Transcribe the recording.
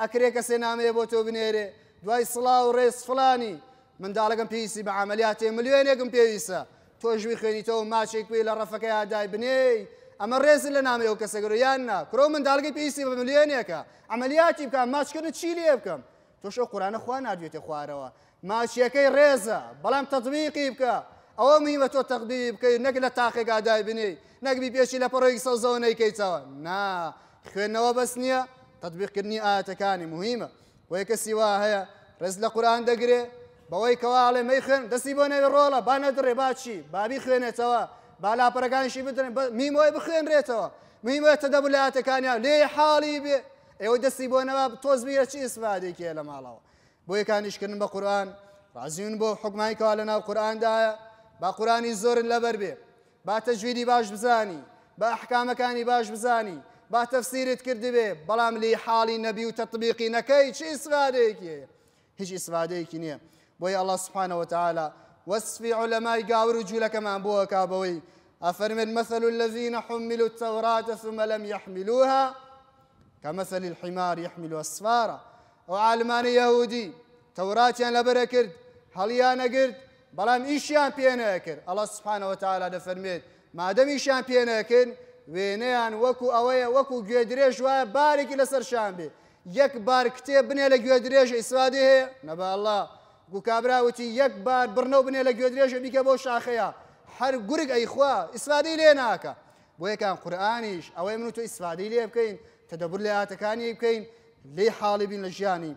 ئەکرێ کەسێ نامەیە بۆ تۆ بنێرێ دوای سڵاو و ڕێز فلانی منداڵەکەم پێویستی بە عملیاتێ ملیێنێکم پێویستە تۆ ژوی خوێنیتەوە ماچێکوی لە ڕەفەکە یادای بنێی ئەمە ڕێز لە نامەوە کەسەگەرویان نا کرۆ منداڵگەی پێویستی بە ملیێنێکە عملیاتی بکە ماچکردن چی لێ بکەم تۆشە قورانە خوا نادوێتە خوارەوە ماچیەکەی ڕێزە بەڵام تەطبیقی بکە ئەوە میوە تۆ تەقدی بکەی نەک لە تاقێکگادای بنی نەکبی پێشی لە پڕۆی سەزەوە نەیکەیتەوە نا خوێنەوە بەس نییە تطببیقکردنی ئاەتەکانی مهمە و یەکە سیوا هەیە ڕز لە قورآان دەگرێ بەوەی کەواڵێ مەیخن دەستی بۆ نێوی ڕۆڵە بانەدرێ باچی بابی خوێنێتەوە بالاپەرەکانشی بدرێن میمۆی بخوێنرێتەوە میمەتە دەبلاتەکانیان لێ حاڵی بێ ئێوە دەستی بۆنەوە تۆز بیرە چی ئسفادێکیە لە ماڵەوە بۆ یەکانیشکردن بە قورآن ڕازیون بۆ حکمای کەوا لە ناو قورآاندایە با قورانی زۆرن لەبەر بێ با تەجویری باش بزانی با حکامەکانی باش بزانی با تفسیرت تەفسیرت بی بلام لی حالی نبی و تطبیقی نکی چی کی هیچ کی نیه بوی الله ئەله و تعالى وصف علماء گاور و جوولەکەمان بووە کابەوەی أفرم المثل الذين حملوا التوراة ثم لم يحملوها كمثل الحمار يحمل أسفارا أو عالمان يهودي توراتيان لبرا كرد هەڵیانە بلام إيش يان پێ الله سبحانه وتعالى دفرميت ما دم إيش يان نەکرد وێنەیان وەکو ئەوەیە وەکو گوێدرێژ وایە بارێکی لەسەرشان بێ یەک بار کتێ بنێ لە گوێدرێژ ئیسوادی هەیە نەباڵله گوکابراوتی یەک بار برنەو بنێ لە گوێدرێژە بیکە بۆ شاخەیە هەر گورگ ئەیخوا ئیسوادی لێ ناکە بۆ یەکان قورآانیش ئەوەی من و تۆ ئیسوادی لێ بکەین تەدەبور لە هاتەکانی بکەین لێ حاڵی بین لە ژیانی.